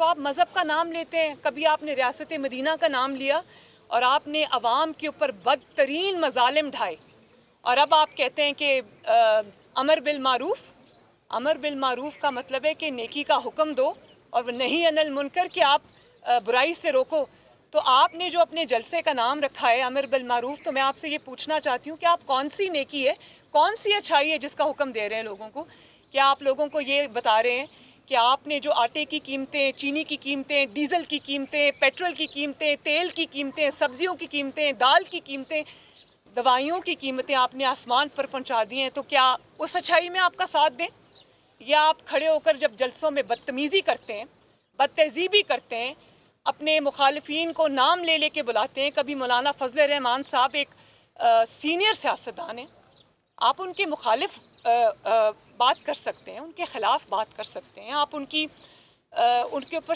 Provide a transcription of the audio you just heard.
तो आप मज़हब का नाम लेते हैं कभी आपने रियासत मदीना का नाम लिया और आपने अवाम के ऊपर बदतरीन मजालम ढाए और अब आप कहते हैं कि अमर बिल मारूफ अमर बिल मारूफ का मतलब है कि नेकी का हुक्म दो और नहीं अनल मुनकर कि आप बुराई से रोको तो आपने जो अपने जलसे का नाम रखा है अमर बिल मारूफ तो मैं आपसे ये पूछना चाहती हूँ कि आप कौन सी नेकी है कौन सी अच्छाई है जिसका हुक्म दे रहे हैं लोगों को क्या आप लोगों को ये बता रहे हैं कि आपने जो आटे की कीमतें चीनी की कीमतें डीजल की कीमतें पेट्रोल की कीमतें तेल की कीमतें सब्जियों की कीमतें दाल की कीमतें दवाइयों की कीमतें आपने आसमान पर पहुंचा दी हैं तो क्या उस अच्छाई में आपका साथ दें या आप खड़े होकर जब जलसों में बदतमीज़ी करते हैं बदतहजीबी करते हैं अपने मुखालफन को नाम ले लेके बुलाते हैं कभी मौलाना फजल रहमान साहब एक आ, सीनियर सियासतदान हैं आप उनके मुखालिफ बात कर सकते हैं उनके ख़िलाफ़ बात कर सकते हैं आप उनकी उनके ऊपर